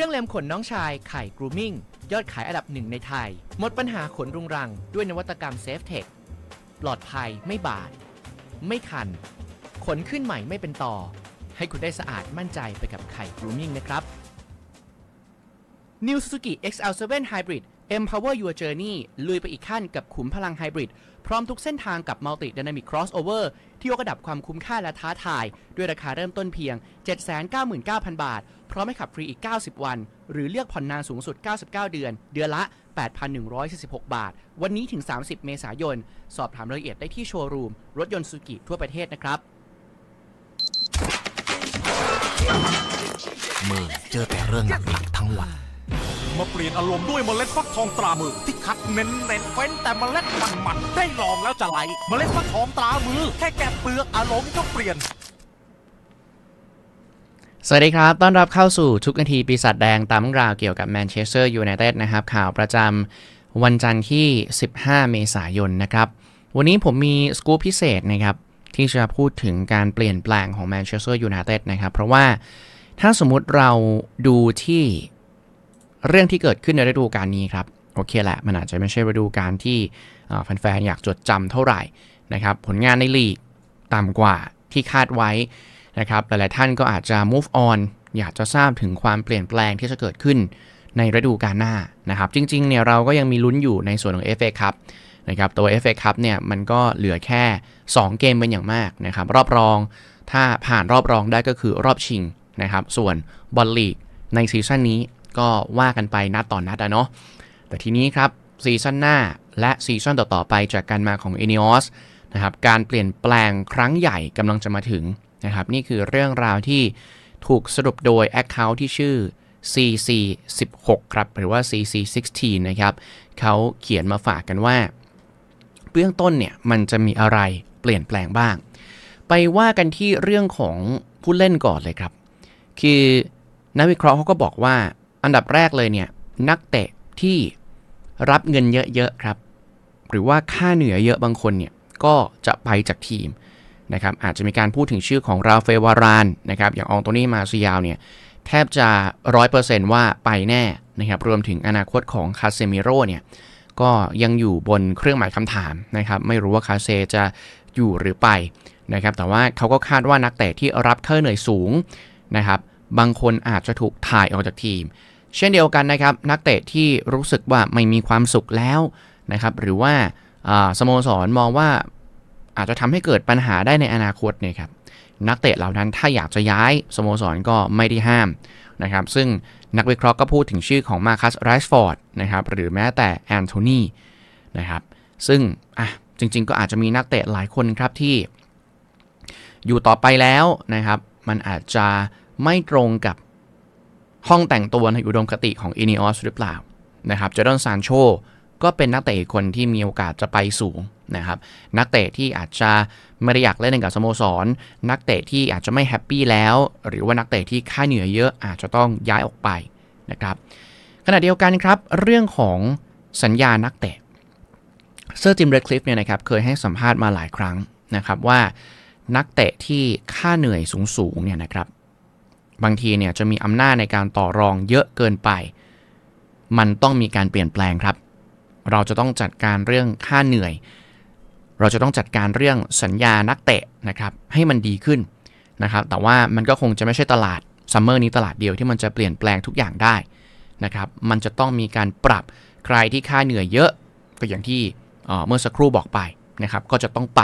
ครื่องเล็มขนน้องชาย ไข่กรูมิ่งยอดขายอันดับหนึ่งในไทย หมดปัญหาขนรุงรังด้วยนวัตกรรมเซฟเทคปลอดภัยไม่บาด ไม่คัน ขนขึ้นใหม่ไม่เป็นต่อ ให้คุณได้สะอาดมั่นใจไปกับไข่กรูมิ่งนะครับ New Suzuki XL7 Hybrid Empower Your Journey ลุยไปอีกขั้นกับขุมพลังไฮบริดพร้อมทุกเส้นทางกับ Multi Dynamic Crossover ที่ยกระดับความคุ้มค่าและท้าทาย ด้วยราคาเริ่มต้นเพียง 799,000 บาท พร้อมให้ขับฟรีอีก 90 วัน หรือเลือกผ่อนนานสูงสุด 99 เดือน เดือนละ 8,146บาท วันนี้ถึง 30 เมษายน สอบถามรายละเอียดได้ที่โชว์รูมรถยนต์สุกิทั่วประเทศนะครับม่อเจอแต่เรื่องหนักๆทั้งวันมาเปลี่ยนอารมณ์ด้วยเมล็ดฟักทองตรามือ ที่คัดเน้นเน้นเฟ้นแต่เมล็ดมันมันได้ลองแล้วจะไหลเมล็ดฟักทองตรามือแค่แกะเปลือกอารมณ์ก็เปลี่ยน สวัสดีครับ ต้อนรับเข้าสู่ทุกนาทีปีศาจแดงตามราวเกี่ยวกับแมนเชสเตอร์ยูไนเต็ดนะครับ ข่าวประจำวันจันทร์ที่ 15 เมษายนนะครับ วันนี้ผมมีสกู๊ปพิเศษนะครับ ที่จะพูดถึงการเปลี่ยนแปลงของแมนเชสเตอร์ยูไนเต็ดนะครับ เพราะว่าถ้าสมมุติเราดูที่เรื่องที่เกิดขึ้นในฤดูกาลนี้ครับ โอเคแหละ มันอาจจะไม่ใช่ฤดูกาลที่แฟนๆอยากจดจำเท่าไหร่นะครับผลงานในลีกต่ำกว่าที่คาดไว้นะครับหลายๆท่านก็อาจจะ move on อยากจะทราบถึงความเปลี่ยนแปลงที่จะเกิดขึ้นในฤดูกาลหน้านะครับ จริง ๆเนี่ยเราก็ยังมีลุ้นอยู่ในส่วนของ FA Cup นะครับตัว FA Cup เนี่ยมันก็เหลือแค่ 2 เกมเป็นอย่างมากนะครับรอบรอง ถ้าผ่านรอบรองได้ก็คือรอบชิงนะครับส่วนบอลลีกในซีซั่นนี้ก็ว่ากันไปนัดต่อนนัดอะเนาะ แต่ทีนี้ครับซีซั่นหน้าและซีซั่นต่อๆไปจากการมาของ e n e o s นะครับ การเปลี่ยนแปลงครั้งใหญ่กำลังจะมาถึงนะครับนี่คือเรื่องราวที่ถูกสรุปโดย Account ที่ชื่อ CC16 ครับ หรือว่า CC16 นะครับเขาเขียนมาฝากกันว่า เบื้องต้นเนี่ย มันจะมีอะไรเปลี่ยนแปลงบ้าง ไปว่ากันที่เรื่องของผู้เล่นก่อนเลยครับ คือนักวิเคราะห์เขาก็บอกว่าอันดับแรกเลยเนี่ยนักเตะที่รับเงินเยอะๆครับ หรือว่าค่าเหนื่อยเยอะบางคนเนี่ยก็จะไปจากทีมนะครับ อาจจะมีการพูดถึงชื่อของราเฟวารานนะครับ อย่างองโตนี่มาซิยาวเนี่ยแทบจะ 100%ว่าไปแน่นะครับรวมถึงอนาคตของคาเซมิโร่เนี่ยก็ยังอยู่บนเครื่องหมายคำถามนะครับไม่รู้ว่าคาเซจะอยู่หรือไปนะครับ แต่ว่าเขาก็คาดว่านักเตะที่รับค่าเหนื่อยสูงนะครับบางคนอาจจะถูกถ่ายออกจากทีม เช่นเดียวกันนะครับ นักเตะที่รู้สึกว่าไม่มีความสุขแล้วนะครับ หรือว่าสโมสรมองว่าอาจจะทำให้เกิดปัญหาได้ในอนาคตเนี่ยครับนักเตะเหล่านั้นถ้าอยากจะย้าย สโมสรก็ไม่ได้ห้ามนะครับ ซึ่งนักวิเคราะห์ก็พูดถึงชื่อของมาคัสไรส์ฟอร์ดนะครับ หรือแม้แต่แอนโทนีนะครับซึ่งอ่ะจริงๆ ก็อาจจะมีนักเตะหลายคนครับที่ อยู่ต่อไปแล้วนะครับ มันอาจจะไม่ตรงกับห้องแต่งตัวในอุดมคติของอินิออสหรือเปล่านะครับจอร์ดนซานโชก็เป็นนักเตะคนที่มีโอกาสจะไปสูงนะครับ นักเตะที่อาจจะไม่ได้อยากเล่นกับสโมสรนักเตะที่อาจจะไม่แฮปปี้แล้ว หรือว่านักเตะที่ค่าเหนื่อยเยอะอาจจะต้องย้ายออกไปนะครับ ขณะเดียวกันครับ เรื่องของสัญญานักเตะเซอร์จิมเรดคลิฟเนี่ยนะครับเคยให้สัมภาษณ์มาหลายครั้งนะครับว่านักเตะที่ค่าเหนื่อยสูงๆเนี่ยนะครับบางทีเนี่ยจะมีอำนาจในการต่อรองเยอะเกินไป มันต้องมีการเปลี่ยนแปลงครับ เราจะต้องจัดการเรื่องค่าเหนื่อย เราจะต้องจัดการเรื่องสัญญานักเตะนะครับ ให้มันดีขึ้นนะครับ แต่ว่ามันก็คงจะไม่ใช่ตลาดซัมเมอร์นี้ตลาดเดียวที่มันจะเปลี่ยนแปลงทุกอย่างได้นะครับ มันจะต้องมีการปรับใครที่ค่าเหนื่อยเยอะก็อย่างที่เมื่อสักครู่บอกไปนะครับ ก็จะต้องไป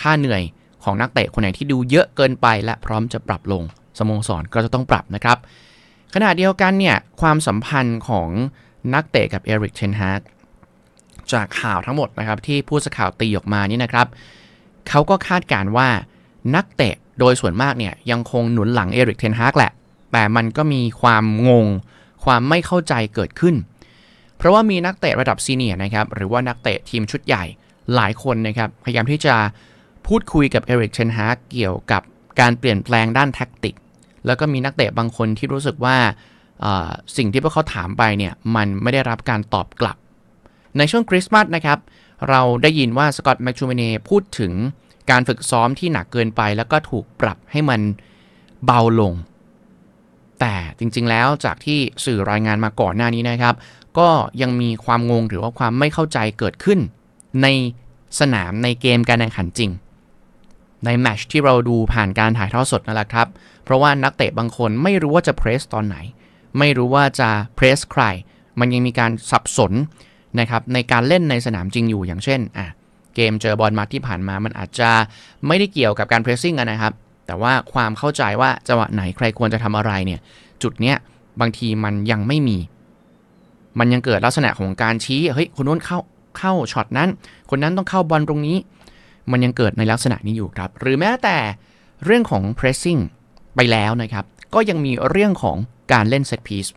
ค่าเหนื่อยของนักเตะคนไหนที่ดูเยอะเกินไป และพร้อมจะปรับลงสโมสรก็จะต้องปรับนะครับ ขณะเดียวกันเนี่ย ความสัมพันธ์ของนักเตะกับเอริกเชนฮาร์จากข่าวทั้งหมดนะครับ ที่ผู้สื่อข่าวตีออกมานี่นะครับ เขาก็คาดการว่านักเตะโดยส่วนมากเนี่ย ยังคงหนุนหลังเอริกเทนฮากแหละ แต่มันก็มีความงงความไม่เข้าใจเกิดขึ้น เพราะว่ามีนักเตะระดับซีเนียร์นะครับหรือว่านักเตะทีมชุดใหญ่หลายคนนะครับพยายามที่จะพูดคุยกับเอริกเทนฮากเกี่ยวกับการเปลี่ยนแปลงด้านแท็กติกแล้วก็มีนักเตะบางคนที่รู้สึกว่าสิ่งที่พวกเขาถามไปเนี่ยมันไม่ได้รับการตอบกลับ ในช่วงคริสต์มาสนะครับเราได้ยินว่า สกอตแมคชูเมเนพูดถึงการฝึกซ้อมที่หนักเกินไป แล้วก็ถูกปรับให้มันเบาลง แต่จริงๆแล้วจากที่สื่อรายงานมาก่อนหน้านี้นะครับ ก็ยังมีความงงหรือว่าความไม่เข้าใจเกิดขึ้น ในสนามในเกมการแข่งขันจริงในแมชที่เราดูผ่านการถ่ายทอดสดนั่นแหละครับ เพราะว่านักเตะบางคนไม่รู้ว่าจะเพรสตอนไหน ไม่รู้ว่าจะเพรสใคร มันยังมีการสับสนนะครับในการเล่นในสนามจริงอยู่อย่างเช่นอ่ะเกมเจอบอลมาที่ผ่านมามันอาจจะไม่ได้เกี่ยวกับการเพรสซิ่งนะครับ แต่ว่าความเข้าใจว่าจังหวะไหนใครควรจะทำอะไรเนี่ย จุดเนี้ยบางทีมันยังไม่มี มันยังเกิดลักษณะของการชี้เฮ้ยคนนู้นเข้าเข้าช็อตนั้น คนนั้นต้องเข้าบอลตรงนี้มันยังเกิดในลักษณะนี้อยู่ครับ หรือแม้แต่เรื่องของ pressing ไปแล้วนะครับ ก็ยังมีเรื่องของการเล่น set piece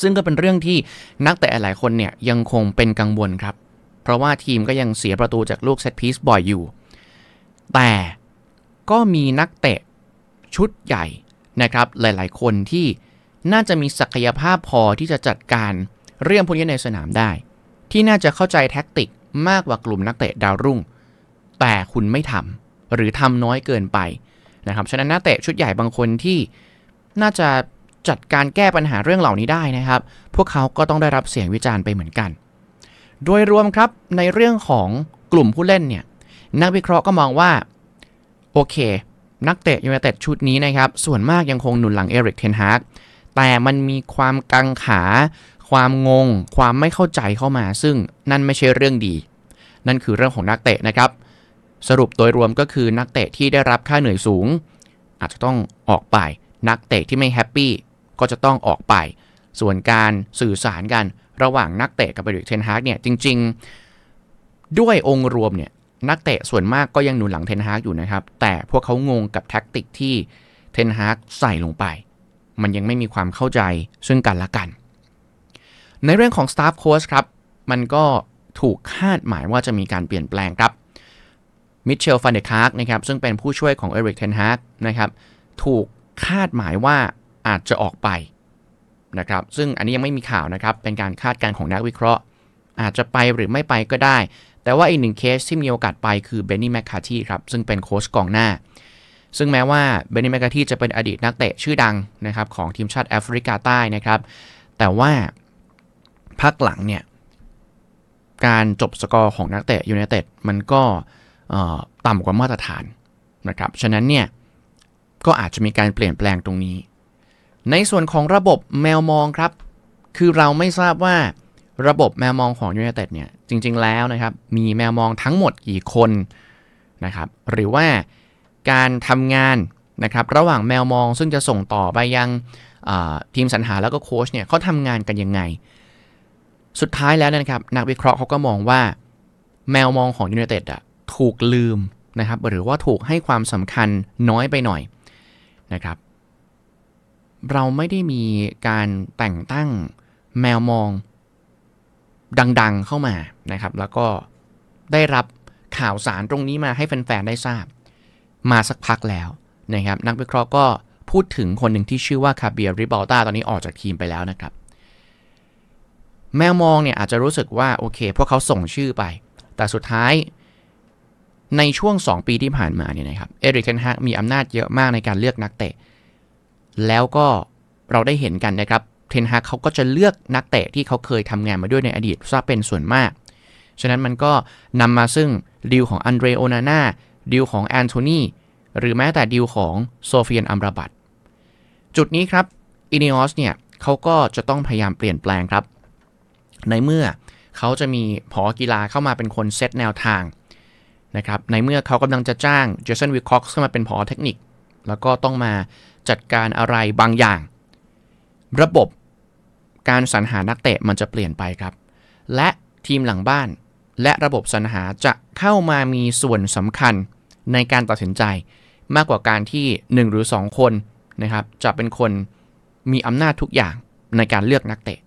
ซึ่งก็เป็นเรื่องที่นักแต่หลายคนเนี่ย ยังคงเป็นกังวลครับ เพราะว่าทีมก็ยังเสียประตูจากลูกเซตพีซบ่อยอยู่ แต่ก็มีนักเตะชุดใหญ่นะครับ หลายๆ คนที่น่าจะมีศักยภาพพอที่จะจัดการเรื่องพวกนี้ในสนามได้ ที่น่าจะเข้าใจแท็กติก มากกว่ากลุ่ม นักเตะดาวรุ่งแต่คุณไม่ทำหรือทำน้อยเกินไปนะครับฉะนั้นนักเตะชุดใหญ่บางคนที่น่าจะจัดการแก้ปัญหาเรื่องเหล่านี้ได้นะครับ พวกเขาก็ต้องได้รับเสียงวิจารณ์ไปเหมือนกัน โดยรวมครับในเรื่องของกลุ่มผู้เล่นเนี่ย นักวิเคราะห์ก็มองว่า โอเค นักเตะยูไนเต็ดชุดนี้นะครับ ส่วนมากยังคงหนุนหลังเอริกเทนฮากแต่มันมีความกังขา ความงง ความไม่เข้าใจเข้ามา ซึ่งนั่นไม่ใช่เรื่องดี นั่นคือเรื่องของนักเตะนะครับสรุปโดยรวมก็คือนักเตะที่ได้รับค่าเหนื่อยสูง อาจจะต้องออกไปนักเตะที่ไม่แฮปปี้ก็จะต้องออกไปส่วนการสื่อสารกันระหว่างนักเตะกับเบริกเทนฮากเนี่ยจริงๆด้วยองค์รวมเนี่ยนักเตะส่วนมากก็ยังหนุนหลังเทนฮากอยู่นะครับแต่พวกเขางงกับแท็กติกที่เทนฮากใส่ลงไป มันยังไม่มีความเข้าใจซึ่งกันและกัน ในเรื่องของสตาฟโค้ชครับมันก็ถูกคาดหมายว่าจะมีการเปลี่ยนแปลงครับมิเชลฟันเดคาร์กนะครับ ซึ่งเป็นผู้ช่วยของเอริกเทนฮากนะครับ ถูกคาดหมายว่าอาจจะออกไปนะครับ ซึ่งอันนี้ยังไม่มีข่าวนะครับ เป็นการคาดการณ์ของนักวิเคราะห์ อาจจะไปหรือไม่ไปก็ได้ แต่ว่าอีกหนึ่งเคสที่มีโอกาสไปคือเบนนี่แมคคาทีครับ ซึ่งเป็นโค้ชกองหน้า ซึ่งแม้ว่าเบนนี่แมคคาทีจะเป็นอดีตนักเตะชื่อดังนะครับของทีมชาติแอฟริกาใต้นะครับแต่ว่าพักหลังเนี่ยการจบสกอร์ของนักเตะยูไนเต็ดมันก็ต่ำกว่ามาตรฐาน นะครับ ฉะนั้นเนี่ย ก็อาจจะมีการเปลี่ยนแปลงตรงนี้ ในส่วนของระบบแมวมองครับ คือเราไม่ทราบว่าระบบแมวมองของยูเนเต็ดเนี่ยจริงๆแล้วนะครับ มีแมวมองทั้งหมดกี่คนนะครับหรือว่าการทำงานนะครับ ระหว่างแมวมองซึ่งจะส่งต่อไปยังทีมสรรหาแล้วก็โค้ชเนี่ยเขาทำงานกันยังไง สุดท้ายแล้วนะครับนักวิเคราะห์เขาก็มองว่าแมวมองของยูเนเต็ดอ่ะถูกลืมนะครับ หรือว่าถูกให้ความสำคัญน้อยไปหน่อยนะครับ เราไม่ได้มีการแต่งตั้งแมวมอง ดังๆเข้ามานะครับ แล้วก็ได้รับข่าวสารตรงนี้มาให้แฟนๆได้ทราบ มาสักพักแล้วนะครับ นักวิเคราะห์ก็พูดถึงคนหนึ่งที่ชื่อว่าคาเบียริบอลตาตอนนี้ออกจากทีมไปแล้วนะครับ แมวมองเนี่ยอาจจะรู้สึกว่า โอเคพวกเขาส่งชื่อไป แต่สุดท้ายในช่วง 2 ปีที่ผ่านมาเนี่ยนะครับเอริกเทนฮากมีอำนาจเยอะมากในการเลือกนักเตะ แล้วก็เราได้เห็นกันนะครับเทนฮากเขาก็จะเลือกนักเตะที่เขาเคยทำงานมาด้วยในอดีตซะเป็นส่วนมาก ฉะนั้นมันก็นำมาซึ่งดีลของอันเดรโอนาน่าดีลของแอนโทนีหรือแม้แต่ดีลของโซเฟียนอัมราบัตจุดนี้ครับอินิออสเนี่ยเขาก็จะต้องพยายามเปลี่ยนแปลงครับ ในเมื่อเขาจะมีผอกีฬาเข้ามาเป็นคนเซตแนวทางนะครับในเมื่อเขากำลังจะจ้างเจสันวิคอกซ์เข้ามาเป็นผอ เทคนิค แล้วก็ต้องมาจัดการอะไรบางอย่าง ระบบการสรรหานักเตะมันจะเปลี่ยนไปครับ และทีมหลังบ้านและระบบสรรหาจะเข้ามามีส่วนสำคัญในการตัดสินใจ มากกว่าการที่ 1 หรือ 2 คนนะครับ จะเป็นคนมีอำนาจทุกอย่างในการเลือกนักเตะ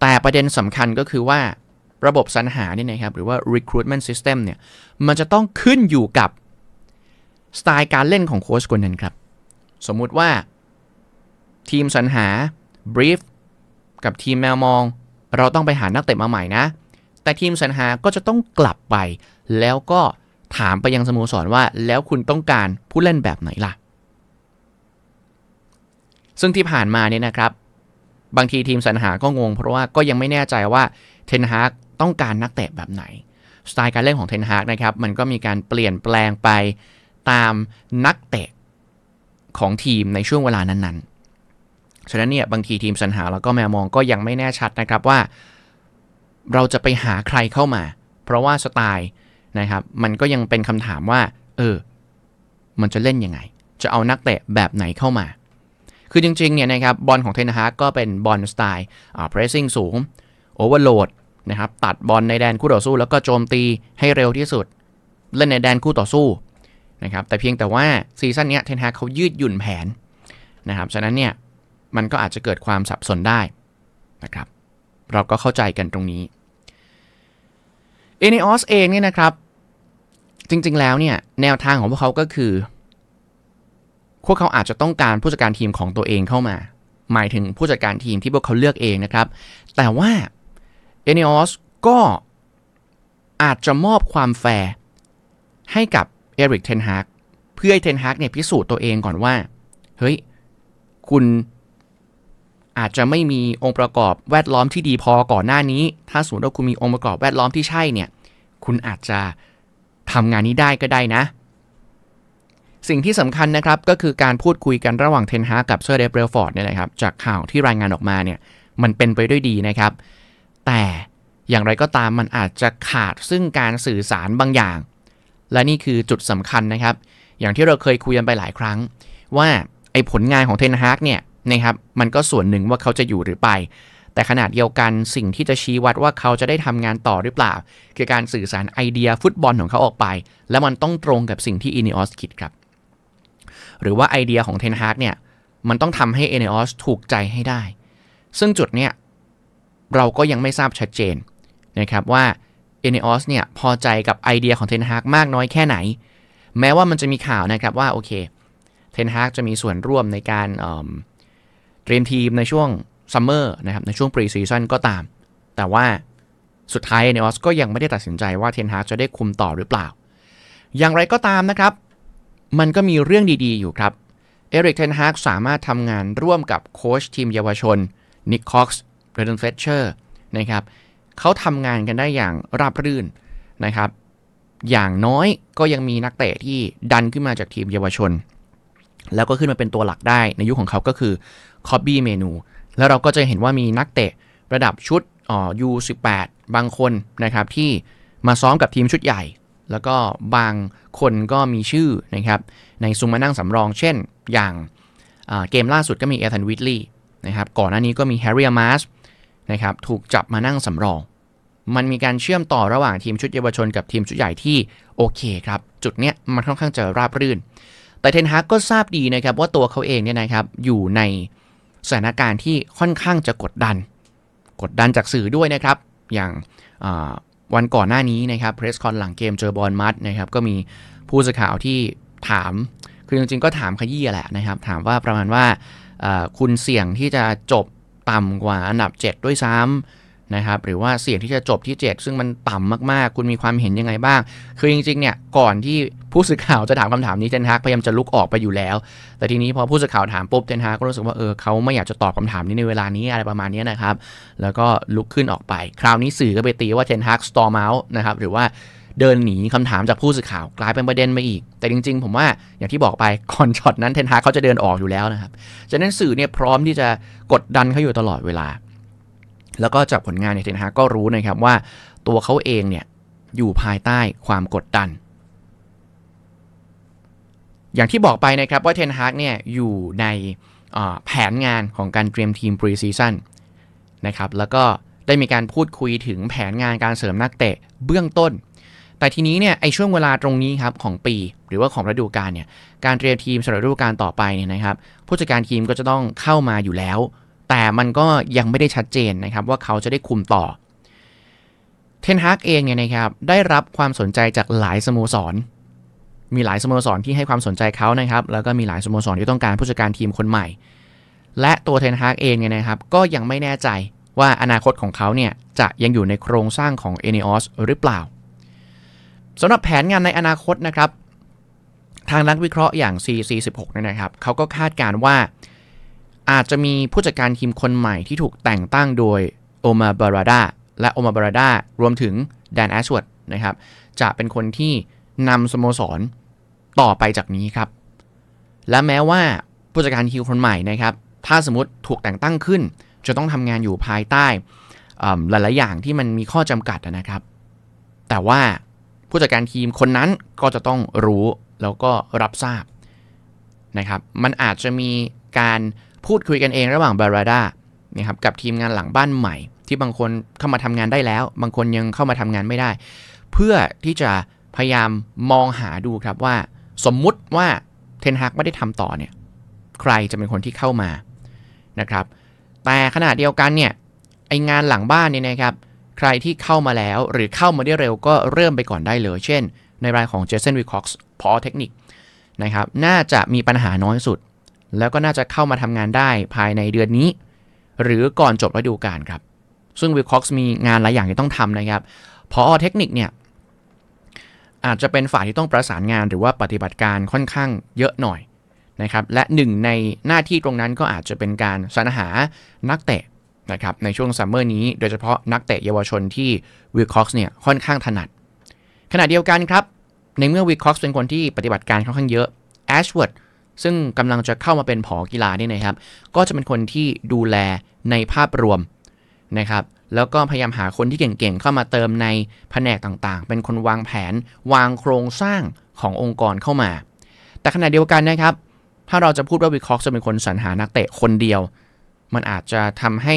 แต่ประเด็นสำคัญก็คือว่าระบบสรรหาเนี่ยนะครับ หรือว่า recruitment system เนี่ยมันจะต้องขึ้นอยู่กับ สไตล์การเล่นของโค้ชคนนั้นครับ สมมุติว่า ทีมสรรหา brief กับทีมแมวมอง เราต้องไปหานักเตะมาใหม่นะ แต่ทีมสรรหาก็จะต้องกลับไป แล้วก็ถามไปยังสโมสรว่าแล้วคุณต้องการผู้เล่นแบบไหนล่ะ ซึ่งที่ผ่านมาเนี่ยนะครับ บางทีทีมสรรหาก็งงเพราะว่าก็ยังไม่แน่ใจว่าเทนฮากต้องการนักเตะแบบไหนสไตล์การเล่นของเทนฮากนะครับมันก็มีการเปลี่ยนแปลงไปตามนักเตะของทีมในช่วงเวลานั้นๆฉะนั้นเนี่ยบางทีทีมสัญหา แล้วก็แมวมองก็ยังไม่แน่ชัดนะครับว่า เราจะไปหาใครเข้ามา เพราะว่าสไตล์นะครับมันก็ยังเป็นคำถามว่าเออมันจะเล่นยังไง จะเอานักเตะแบบไหนเข้ามา คือจริงๆเนี่ยนะครับบอลของเทนฮากก็เป็นบอลสไตล์ pressing สูงโอเวอร์โหลดนะครับตัดบอลในแดนคู่ต่อสู้แล้วก็โจมตีให้เร็วที่สุด เล่นในแดนคู่ต่อสู้นะครับ แต่เพียงแต่ว่าซีซั่นนี้เทนฮาเขายืดหยุ่นแผนนะครับฉะนั้นเนี่ยมันก็อาจจะเกิดความสับสนได้นะครับ เราก็เข้าใจกันตรงนี้เอเนอสเองเนี่ยนะครับ จริงๆแล้วเนี่ย แนวทางของพวกเขาก็คือ พวกเขาอาจจะต้องการผู้จัดการทีมของตัวเองเข้ามา หมายถึงผู้จัดการทีมที่พวกเขาเลือกเองนะครับ แต่ว่าเอเนอสก็อาจจะมอบความแฟร์ให้กับเอริกเทนฮากเพื่อให้เทนฮากเนี่ยพิสูจน์ตัวเองก่อนว่า เฮ้ย คุณอาจจะไม่มีองค์ประกอบแวดล้อมที่ดีพอก่อนหน้านี้ ถ้าสมมติว่าคุณมีองค์ประกอบแวดล้อมที่ใช่เนี่ย คุณอาจจะทำงานนี้ได้ก็ได้นะ สิ่งที่สำคัญนะครับก็คือการพูดคุยกันระหว่างเทนฮากับเซอร์เดฟเบรลฟอร์ดเนี่ยนะครับ จากข่าวที่รายงานออกมาเนี่ยมันเป็นไปด้วยดีนะครับแต่อย่างไรก็ตามมันอาจจะขาดซึ่งการสื่อสารบางอย่าง และนี่คือจุดสำคัญนะครับ อย่างที่เราเคยคุยกันไปหลายครั้ง ว่าไอ้ผลงานของเทนฮากเนี่ยนะครับมันก็ส่วนหนึ่งว่าเขาจะอยู่หรือไปแต่ขนาดเดียวกันสิ่งที่จะชี้วัดว่าเขาจะได้ทำงานต่อหรือเปล่า คือการสื่อสารไอเดียฟุตบอลของเขาออกไป และมันต้องตรงกับสิ่งที่อินิออสคิดครับหรือว่าไอเดียของเทนฮากเนี่ยมันต้องทำให้เอเนออสถูกใจให้ได้ ซึ่งจุดเนี้ยเราก็ยังไม่ทราบชัดเจนนะครับ ว่า e n e o s เนี่ย พอใจกับไอเดียของเทนฮากมากน้อยแค่ไหน แม้ว่ามันจะมีข่าวนะครับ ว่าโอเคเทนฮากจะมีส่วนร่วมในการเตรียมทีมในช่วงซัมเมอร์นะครับในช่วงปรีซีซั่นก็ตาม แต่ว่าสุดท้ายเนออสก็ยังไม่ได้ตัดสินใจว่าเทนฮากจะได้คุมต่อหรือเปล่า อย่างไรก็ตามนะครับ มันก็มีเรื่องดีๆอยู่ครับเอริกเทนฮากสามารถทำงานร่วมกับโค้ชทีมเยาวชนนิกคอกเรดอนเฟเชอร์นะครับเขาทำงานกันได้อย่างราบรื่นนะครับอย่างน้อยก็ยังมีนักเตะที่ดันขึ้นมาจากทีมเยาวชน แล้วก็ขึ้นมาเป็นตัวหลักได้ในยุคขของเขาก็คือคอบบี้เมนูแล้วเราก็จะเห็นว่ามีนักเตะระดับชุดอ๋อูสิบางคนนะครับที่มาซ้อมกับทีมชุดใหญ่ แล้วก็บางคนก็มีชื่อนะครับในซุมมานั่งสำรองเช่น อย่างเกมล่าสุดก็มีเอธันวิทลีย์นะครับก่อนหน้านี้ก็มีแฮร์รี่มาร์สนะครับถูกจับมานั่งสำรอง มันมีการเชื่อมต่อระหว่างทีมชุดเยาวชนกับทีมชุดใหญ่ที่โอเคครับจุดเนี้ยมันค่อนข้างจะราบรื่นแต่เทนฮากก็ทราบดีนะครับว่าตัวเขาเองเนี่ยนะครับอยู่ในสถานการณ์ที่ค่อนข้างจะกดดัน กดดันจากสื่อด้วยนะครับ อย่างวันก่อนหน้านี้นะครับเพรสคอนหลังเกมเจอบอลมัดนะครับก็มีผู้สื่อข่าวที่ถามคือจริงๆก็ถามขยี้แหละนะครับถามว่าประมาณว่าคุณเสี่ยงที่จะจบต่ำกว่าอันดับ 7 ด้วยซ้ำนะครับหรือว่าเสี่ยงที่จะจบที่ 7 ซึ่งมันต่ำมากๆ คุณมีความเห็นยังไงบ้างคือจริงๆเนี่ยก่อนที่ผู้สื่อข่าวจะถามคำถามนี้เทนฮากพยายามจะลุกออกไปอยู่แล้ว แต่ทีนี้พอผู้สื่อข่าวถามปุ๊บเทนฮากก็รู้สึกว่าเออเขาไม่อยากจะตอบคำถามนี้ในเวลานี้อะไรประมาณนี้นะครับ แล้วก็ลุกขึ้นออกไป คราวนี้สื่อก็ไปตีว่าเทนฮากสตอร์มาส์นะครับหรือว่าเดินหนีคำถามจากผู้สื่อข่าวกลายเป็นประเด็นไปอีก แต่จริงๆ ผมว่าอย่างที่บอกไปก่อนช็อตนั้นเทนฮาเขาจะเดินออกอยู่แล้วนะครับฉะนั้นสื่อเนี่ยพร้อมที่จะกดดันเขาอยู่ตลอดเวลา แล้วก็จากผลงานเนี่ยเทนฮาก็รู้นะครับว่าตัวเขาเองเนี่ยอยู่ภายใต้ความกดดัน อย่างที่บอกไปนะครับว่าเทนฮากเนี่ยอยู่ในแผนงานของการเตรียมทีมปรีซีซั่นนะครับ แล้วก็ได้มีการพูดคุยถึงแผนงานการเสริมนักเตะเบื้องต้นแต่ทีนี้เนี่ยไอช่วงเวลาตรงนี้ครับของปีหรือว่าของฤดูกาลเนี่ยการเตรียมทีมสำหรับฤดูกาลต่อไปเนี่ยนะครับผู้จัดการทีมก็จะต้องเข้ามาอยู่แล้ว แต่มันก็ยังไม่ได้ชัดเจนนะครับว่าเขาจะได้คุมต่อเทนฮากเองเนี่ยนะครับได้รับความสนใจจากหลายสโมสร มีหลายสโมสรที่ให้ความสนใจเขานะครับแล้วก็มีหลายสโมสรที่ต้องการผู้จัดการทีมคนใหม่ และตัวเทนฮากเองเนี่ยนะครับก็ยังไม่แน่ใจว่าอนาคตของเขาเนี่ยจะยังอยู่ในโครงสร้างของเเนออสหรือเปล่าสำหรับแผนงานในอนาคตนะครับ ทางนักวิเคราะห์อย่าง C46 เนี่ยนะครับ เขาก็คาดการว่าอาจจะมีผู้จัดการทีมคนใหม่ที่ถูกแต่งตั้งโดยโอมาบาราดาและโอมาบาราดารวมถึงแดนแอชวดนะครับ จะเป็นคนที่นำสโมสรต่อไปจากนี้ครับ และแม้ว่า ผู้จัดการทีมคนใหม่นะครับ ถ้าสมมติถูกแต่งตั้งขึ้น จะต้องทำงานอยู่ภายใต้หลายๆอย่างที่มันมีข้อจำกัดนะครับ แต่ว่าผู้จัดการทีมคนนั้นก็จะต้องรู้แล้วก็รับทราบนะครับ มันอาจจะมีการพูดคุยกันเองระหว่างบาราดานะครับ กับทีมงานหลังบ้านใหม่ ที่บางคนเข้ามาทำงานได้แล้ว บางคนยังเข้ามาทำงานไม่ได้ เพื่อที่จะพยายามมองหาดูครับว่าสมมุติว่า เทนฮากไม่ได้ทำต่อเนี่ยใครจะเป็นคนที่เข้ามานะครับ แต่ขณะเดียวกันเนี่ยไองานหลังบ้านเนี่ยนะครับใครที่เข้ามาแล้วหรือเข้ามาได้เร็ว ก็เริ่มไปก่อนได้เลย เช่น ในรายของเจสันวิคอกส์พอเทคนิคนะครับน่าจะมีปัญหาน้อยสุด แล้วก็น่าจะเข้ามาทำงานได้ภายในเดือนนี้ หรือก่อนจบฤดูกาลครับซึ่งวิคอกส์มีงานหลายอย่างที่ต้องทำนะครับพอเทคนิคเนี่ยอาจจะเป็นฝ่ายที่ต้องประสานงานหรือว่าปฏิบัติการค่อนข้างเยอะหน่อยนะครับและหนึ่งในหน้าที่ตรงนั้นก็อาจจะเป็นการสรรหานักเตะนะครับในช่วงซัมเมอร์นี้โดยเฉพาะนักเตะเยาวชนที่วิลคอกซ์เนี่ยค่อนข้างถนัดขณะเดียวกันครับ ในเมื่อวิลคอกซ์เป็นคนที่ปฏิบัติการค่อนข้างเยอะแอชเวิร์ดซึ่งกำลังจะเข้ามาเป็นผอกีฬาเนี่ยนะครับ ก็จะเป็นคนที่ดูแลในภาพรวมนะครับแล้วก็พยายามหาคนที่เก่งๆเข้ามาเติมในแผนกต่างๆ เป็นคนวางแผนวางโครงสร้างขององค์กรเข้ามา แต่ขณะเดียวกันนะครับถ้าเราจะพูดว่าวิคอกจะเป็นคนสรรหานักเตะคนเดียวมันอาจจะทำให้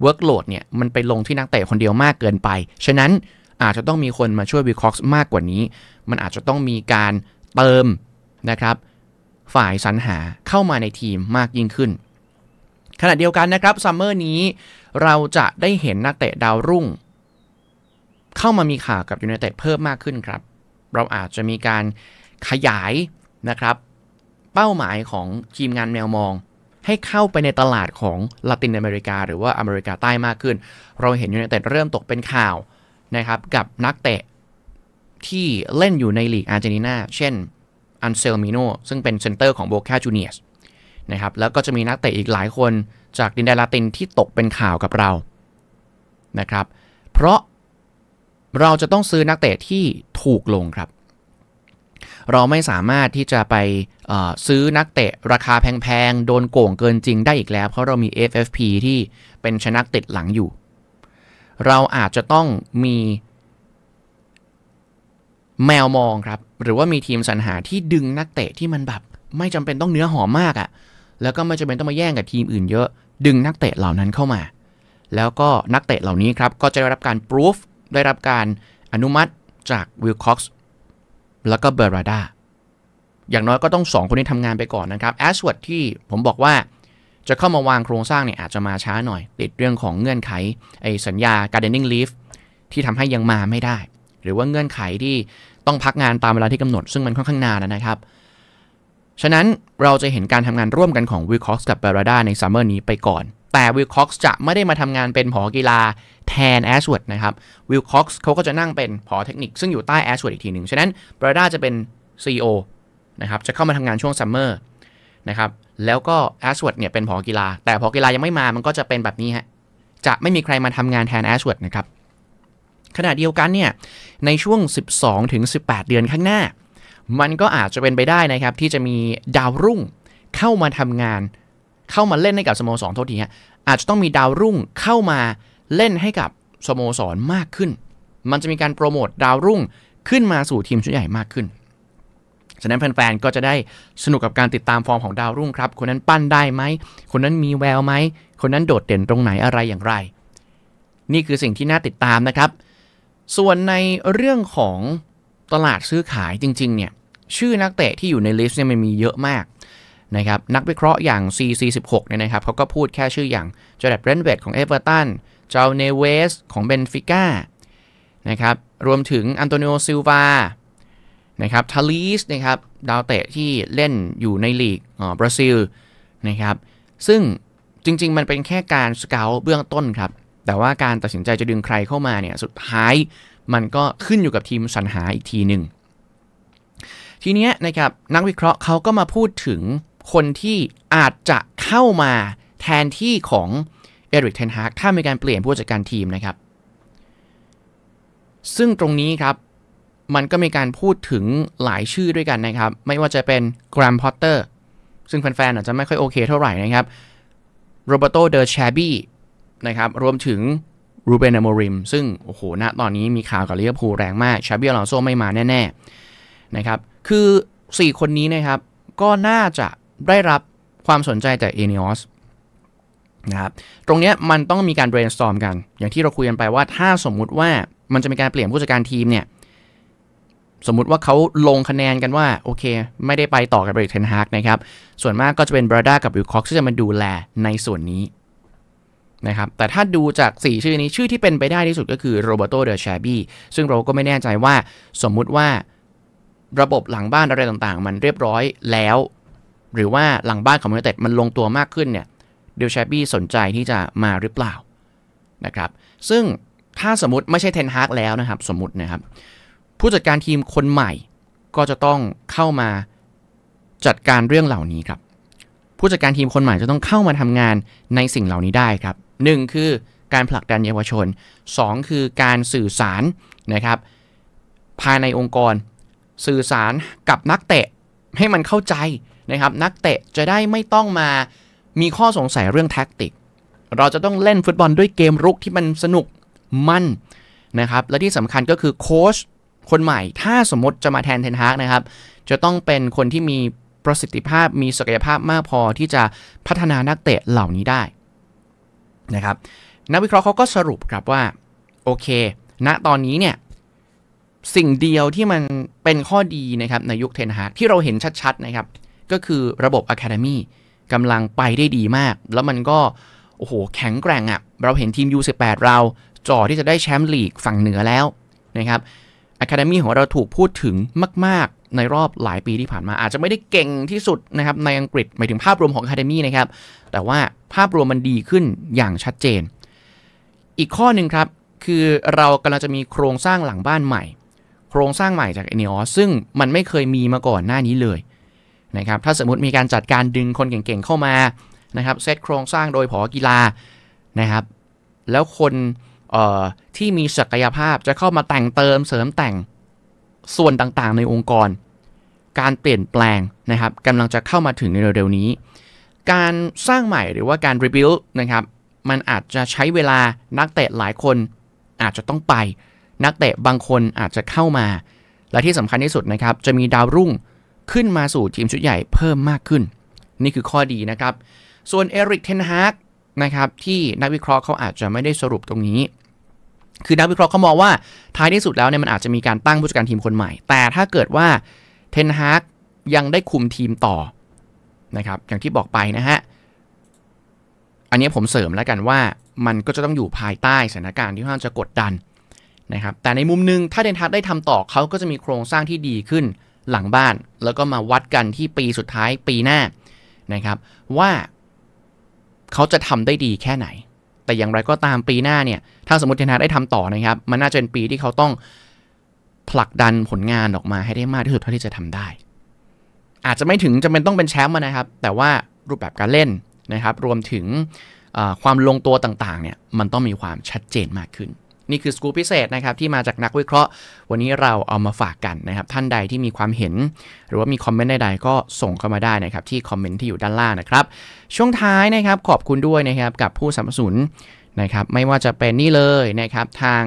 เวิร์กโหลดเนี่ยมันไปลงที่นักเตะคนเดียวมากเกินไป ฉะนั้นอาจจะต้องมีคนมาช่วยวิครามากกว่านี้ มันอาจจะต้องมีการเติมนะครับ ฝ่ายสรรหาเข้ามาในทีมมากยิ่งขึ้น ขณะเดียวกันนะครับซัมเมอร์นี้ เราจะได้เห็นนักเตะดาวรุ่ง เข้ามามีข่าวกับยูไนเต็ดเพิ่มมากขึ้นครับ เราอาจจะมีการขยายนะครับ เป้าหมายของทีมงานแมวมองให้เข้าไปในตลาดของลาตินอเมริกาหรือว่าอเมริกาใต้มากขึ้น เราเห็นยูไนเต็ดเริ่มตกเป็นข่าวนะครับ กับนักเตะที่เล่นอยู่ในลีกอาร์เจนตินาเช่นอันเซลมิโนซึ่งเป็นเซนเตอร์ของโบคาจูเนียสนะครับแล้วก็จะมีนักเตะอีกหลายคนจากดินแดนลาตินที่ตกเป็นข่าวกับเรานะครับ เพราะเราจะต้องซื้อนักเตะที่ถูกลงครับเราไม่สามารถที่จะไปซื้อนักเตะ ราคาแพงๆโดนโกงเกินจริงได้อีกแล้ว เพราะเรามี FFP ที่เป็นชนักติดหลังอยู่ เราอาจจะต้องมีแมวมองครับ หรือว่ามีทีมสรรหาที่ดึงนักเตะที่มันแบบไม่จำเป็นต้องเนื้อหอมมากอะ่ะแล้วก็ไม่จำเป็นต้องมาแย่งกับทีมอื่นเยอะ ดึงนักเตะเหล่านั้นเข้ามา แล้วก็นักเตะเหล่านี้ครับก็จะได้รับการพิสูจได้รับการอนุมัติจากวิลคอกส์แล้วก็เบอร์ราดา อย่างน้อยก็ต้อง 2 คนนี้ทำงานไปก่อนนะครับ แอสว์ดที่ผมบอกว่า จะเข้ามาวางโครงสร้างเนี่ยอาจจะมาช้าหน่อย ติดเรื่องของเงื่อนไขไอ้สัญญา gardening leave ที่ทำให้ยังมาไม่ได้ หรือว่าเงื่อนไขที่ต้องพักงานตามเวลาที่กำหนด ซึ่งมันค่อนข้างนานนะครับ ฉะนั้นเราจะเห็นการทำงานร่วมกันของ w i l c o x กับ b a r a d a ในซัมเมอร์นี้ไปก่อนแต่วิลคอกซ์จะไม่ได้มาทำงานเป็นผอกีฬาแทนแอชวดนะครับวิลคอกซ์เขาก็จะนั่งเป็นผอเทคนิคซึ่งอยู่ใต้แอชวดอีกทีหนึ่งฉะนั้นบราด้าจะเป็น CEO นะครับจะเข้ามาทำงานช่วงซัมเมอร์นะครับแล้วก็แอชวดเนี่ยเป็นผอกีฬาแต่ผอกีฬายังไม่มามันก็จะเป็นแบบนี้ฮะจะไม่มีใครมาทำงานแทนแอชวดนะครับขณะเดียวกันเนี่ยในช่วง 12ถึง18 เดือนข้างหน้า มันก็อาจจะเป็นไปได้นะครับที่จะมีดาวรุ่งเข้ามาทำงานเข้ามาเล่นให้กับสโมสรโทษทีฮะอาจจะต้องมีดาวรุ่งเข้ามาเล่นให้กับสโมสรมากขึ้น มันจะมีการโปรโมทดาวรุ่งขึ้นมาสู่ทีมชุดใหญ่มากขึ้นฉะนั้นแฟนๆก็จะได้สนุกกับการติดตามฟอร์มของดาวรุ่งครับคนนั้นปั้นได้ไหมคนนั้นมีแววไหมคนนั้นโดดเด่นตรงไหนอะไรอย่างไร นี่คือสิ่งที่น่าติดตามนะครับ ส่วนในเรื่องของตลาดซื้อขายจริงๆเนี่ยชื่อนักเตะที่อยู่ในลิสต์เนี่ยมันมีเยอะมากนะครับนักวิเคราะห์อย่าง CC16 เนี่ยนะครับเขาก็พูดแค่ชื่ออย่างจอร์ดเบรนเวดของเอเวอร์ตันเจ้าเนเวสของเบนฟิก้านะครับรวมถึงอันโตนิโอซิลวานะครับทาลีสนะครับดาวเตะที่เล่นอยู่ในลีกออบราซิลนะครับซึ่งจริงๆ มันเป็นแค่การสเกลเบื้องต้นครับแต่ว่าการตัดสินใจจะดึงใครเข้ามาเนี่ยสุดท้ายมันก็ขึ้นอยู่กับทีมสรรหาอีกทีหนึ่งทีเนี้ยนะครับนักวิเคราะห์เขาก็มาพูดถึงคนที่อาจจะเข้ามาแทนที่ของเอริกเทนฮากถ้ามีการเปลี่ยนผู้จัดการทีมนะครับ ซึ่งตรงนี้ครับ มันก็มีการพูดถึงหลายชื่อด้วยกันนะครับ ไม่ว่าจะเป็นแกรมพอตเตอร์ซึ่งแฟนๆอาจจะไม่ค่อยโอเคเท่าไหร่นะครับโรเบโตเดอร์แชบี้นะครับ รวมถึงรูเบนอโมริมซึ่ง โอ้โหณตอนนี้มีข่าวกับลิเวอร์พูแรงมากแชบบ้อลอนโซไม่มาแน่ๆนะครับคือ 4 คนนี้นะครับก็น่าจะได้รับความสนใจจาก ENEOS นะครับตรงนี้มันต้องมีการ brainstorm กัน อย่างที่เราคุยกันไปว่าถ้าสมมุติว่ามันจะมีการเปลี่ยนผู้จัดการทีมเนี่ย สมมุติว่าเขาลงคะแนนกันว่า โอเค ไม่ได้ไปต่อกับเบรกเทนฮากนะครับ ส่วนมากก็จะเป็นบราด้ากับวิลคอกที่จะมาดูแลในส่วนนี้นะครับแต่ถ้าดูจาก 4 ชื่อนี้ชื่อที่เป็นไปได้ที่สุดก็คือโรเบโตเดอแชบี้ซึ่งเราก็ไม่แน่ใจว่าสมมุติว่าระบบหลังบ้านอะไรต่างๆ มันเรียบร้อยแล้วหรือว่าหลังบ้านของมมนเต็ดมันลงตัวมากขึ้นเนี่ยเดลชาบี้สนใจที่จะมาหรือเปล่านะครับซึ่งถ้าสมมติไม่ใช่เทนฮากแล้วนะครับสมมตินะครับ ผู้จัดการทีมคนใหม่ก็จะต้องเข้ามาจัดการเรื่องเหล่านี้ครับผู้จัดการทีมคนใหม่จะต้องเข้ามาทำงานในสิ่งเหล่านี้ได้ครับ1คือการผลักดันเยาวชน 2 คือการสื่อสารนะครับภายในองค์กร สื่อสารกับนักเตะให้มันเข้าใจนะครับนักเตะจะได้ไม่ต้องมามีข้อสงสัยเรื่องแท็กติก เราจะต้องเล่นฟุตบอลด้วยเกมรุกที่มันสนุกมันนะครับ และที่สำคัญก็คือโค้ชคนใหม่ ถ้าสมมติจะมาแทนเทนฮากนะครับ จะต้องเป็นคนที่มีประสิทธิภาพมีศักยภาพมากพอที่จะพัฒนานักเตะเหล่านี้ได้นะครับนักวิเคราะห์เขาก็สรุปครับว่าโอเคณนะตอนนี้เนี่ย สิ่งเดียวที่มันเป็นข้อดีนะครับ ในยุคเทนฮากที่เราเห็นชัด ๆ นะครับก็คือระบบ Academy กำลังไปได้ดีมาก แล้วมันก็โอ้โหแข็งแกร่งอะ่ะเราเห็นทีม U18 เราจ่อที่จะได้แชมป์ลีกฝั่งเหนือแล้วนะครับ Academy ของเราถูกพูดถึงมากๆ ในรอบหลายปีที่ผ่านมา อาจจะไม่ได้เก่งที่สุดนะครับในอังกฤษหมายถึงภาพรวมของ Academy นะครับ แต่ว่าภาพรวมมันดีขึ้นอย่างชัดเจน อีกข้อหนึ่งครับ คือเรากำลังจะมีโครงสร้างหลังบ้านใหม่ โครงสร้างใหม่จากเอเนอซึ่งมันไม่เคยมีมาก่อนหน้านี้เลยนะครับถ้าสมมติมีการจัดการดึงคนเก่งๆเข้ามานะครับเซตโครงสร้างโดยผอกีฬานะครับ แล้วคนที่มีศักยภาพจะเข้ามาแต่งเติมเสริมแต่งส่วนต่างๆในองค์กร การเปลี่ยนแปลงนะครับกำลังจะเข้ามาถึงในเร็วๆนี้ การสร้างใหม่หรือว่าการรีบิลด์นะครับมันอาจจะใช้เวลานักเตะหลายคนอาจจะต้องไป นักเตะบางคนอาจจะเข้ามา และที่สำคัญที่สุดนะครับจะมีดาวรุ่งขึ้นมาสู่ทีมชุดใหญ่เพิ่มมากขึ้น นี่คือข้อดีนะครับ ส่วนเอริกเทนฮากนะครับที่นักวิเคราะห์เขาอาจจะไม่ได้สรุปตรงนี้ คือนักวิเคราะห์เขามองว่าท้ายที่สุดแล้วเนี่ยมันอาจจะมีการตั้งผู้จัดการทีมคนใหม่ แต่ถ้าเกิดว่าเทนฮากยังได้คุมทีมต่อนะครับอย่างที่บอกไปนะฮะ อันนี้ผมเสริมแล้วกันว่ามันก็จะต้องอยู่ภายใต้สถานการณ์ที่ห่น้างจะกดดันนะครับแต่ในมุมนึงถ้าเดนทักได้ทำต่อเขาก็จะมีโครงสร้างที่ดีขึ้นหลังบ้านแล้วก็มาวัดกันที่ปีสุดท้ายปีหน้านะครับ ว่าเขาจะทำได้ดีแค่ไหน แต่อย่างไรก็ตามปีหน้าเนี่ยถ้าสมมติเทนาได้ทำต่อนะครับ มันน่าจะเป็นปีที่เขาต้องผลักดันผลงานออกมาให้ได้มากที่สุดเท่าที่จะทำได้ อาจจะไม่ถึงจะเป็นต้องเป็นแชมป์นะครับ แต่ว่ารูปแบบการเล่นนะครับ รวมถึงความลงตัวต่างๆเนี่ยมันต้องมีความชัดเจนมากขึ้นนี่คือสกู๊ปพิเศษนะครับที่มาจากนักวิเคราะห์ วันนี้เราเอามาฝากกันนะครับ ท่านใดที่มีความเห็น หรือว่ามีคอมเมนต์ใดๆก็ส่งเข้ามาได้นะครับ ที่คอมเมนต์ที่อยู่ด้านล่างนะครับ ช่วงท้ายนะครับขอบคุณด้วยนะครับ กับผู้สนับสนุนนะครับ ไม่ว่าจะเป็นนี่เลยนะครับ ทาง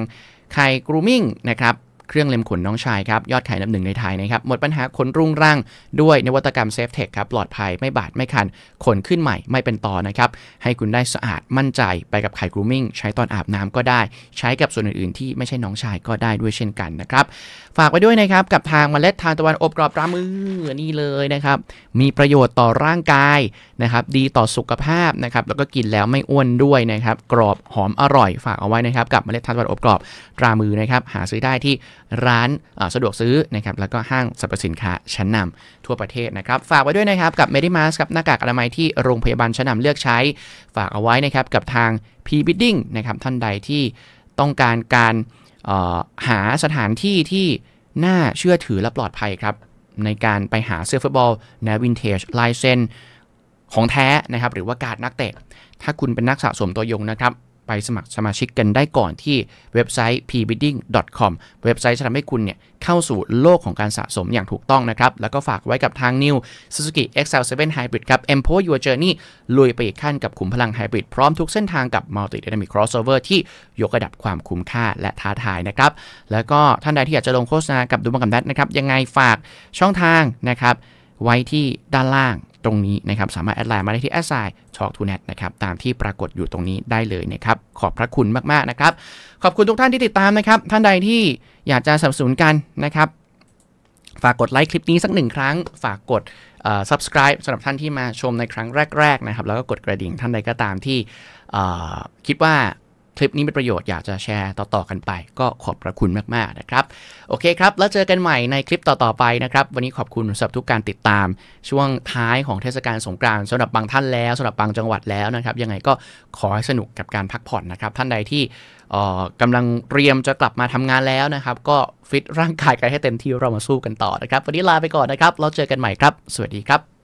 ไคกรูมิ่งนะครับเครื่องเล็มขนน้องชายครับยอดขายลำหนึ่งในไทยนะครับหมดปัญหาขนรุ่งร่างด้วย นวัตกรรมเซฟเทคครับปลอดภัยไม่บาดไม่คัน ขนขึ้นใหม่ไม่เป็นต่อนะครับให้คุณได้สะอาดมั่นใจไปกับไข่กรูมิ่งใช้ตอนอาบน้ำก็ได้ใช้กับส่วนอื่นๆ ที่ไม่ใช่น้องชายก็ได้ด้วยเช่นกันนะครับฝากไว้ด้วยนะครับกับทางมเมล็ดทานตะวันอบกรอบรามือนี่เลยนะครับ มีประโยชน์ต่อร่างกายนะครับดีต่อสุขภาพนะครับแล้วก็กินแล้วไม่อ้วนด้วยนะครับกรอบหอมอร่อย ฝากเอาไว้นะครับกับเมล็ดทานตะวันอบกรอบรามือนะครับหาซื้อได้ที่ร้านสะดวกซื้อนะครับ แล้วก็ห้างสรรพสินค้าชั้นนำ ทั่วประเทศนะครับ ฝากไว้ด้วยนะครับ กับเมดิมาสกับ หน้ากากอนามัยที่โรงพยาบาลชั้นนาเลือกใช้ ฝากเอาไว้นะครับกับทาง p b i d d i n g นะครับ ท่านใดที่ต้องการการหาสถานที่ที่น่าเชื่อถือและปลอดภัยครับ ในการไปหาเสื้อฟุตบอลแนววินเทจลายเซนของแท้นะครับหรือว่าการนักเตะถ้าคุณเป็นนักสะสมตัวยงนะครับไปสมัครสมาชิกกันได้ก่อนที่เว็บไซต์ pbidding.com เว็บไซต์จะทำให้คุณเนี่ยเข้าสู่โลกของการสะสมอย่างถูกต้องนะครับ แล้วก็ฝากไว้กับทาง New Suzuki XL7 Hybrid ครับ e m p o Your Journey ลุยไปอีกขั้นกับขุมพลังไฮบริดพร้อมทุกเส้นทางกับ Multi Dynamic Crossover ที่ยกระดับความคุ้มค่าและท้าทายนะครับ แล้วก็ท่านใดที่อยากจะลงโฆษณากับดูบังกับนัดนะครับ ยังไงฝากช่องทางนะครับไว้ที่ด้านล่างตรงนี้นะครับสามารถแอดไลน์มาได้ที่แอดไซน์ช็อกทูเน็ตนะครับตามที่ปรากฏอยู่ตรงนี้ได้เลยนะครับ ขอบพระคุณมากๆนะครับ ขอบคุณทุกท่านที่ติดตามนะครับท่านใดที่อยากจะสนับสนุนกันนะครับฝากกดไลค์คลิปนี้สักหนึ่งครั้ง ฝากกด subscribe สำหรับท่านที่มาชมในครั้งแรกๆนะครับ แล้วก็กดกระดิ่ง ท่านใดก็ตามที่คิดว่าคลิปนี้เป็นประโยชน์ อยากจะแชร์ต่อ ๆ กันไป ก็ขอบพระคุณมากๆ นะครับ โอเคครับ แล้วเจอกันใหม่ในคลิปต่อๆไปนะครับ วันนี้ขอบคุณสำหรับทุกการติดตาม ช่วงท้ายของเทศกาลสงกรานต์สำหรับบางท่านแล้วสำหรับบางจังหวัดแล้วนะครับยังไงก็ขอให้สนุกกับการพักผ่อนนะครับท่านใดที่กำลังเตรียมจะกลับมาทำงานแล้วนะครับก็ฟิตร่างกายกันให้เต็มที่เรามาสู้กันต่อนะครับวันนี้ลาไปก่อนนะครับเราเจอกันใหม่ครับ สวัสดีครับ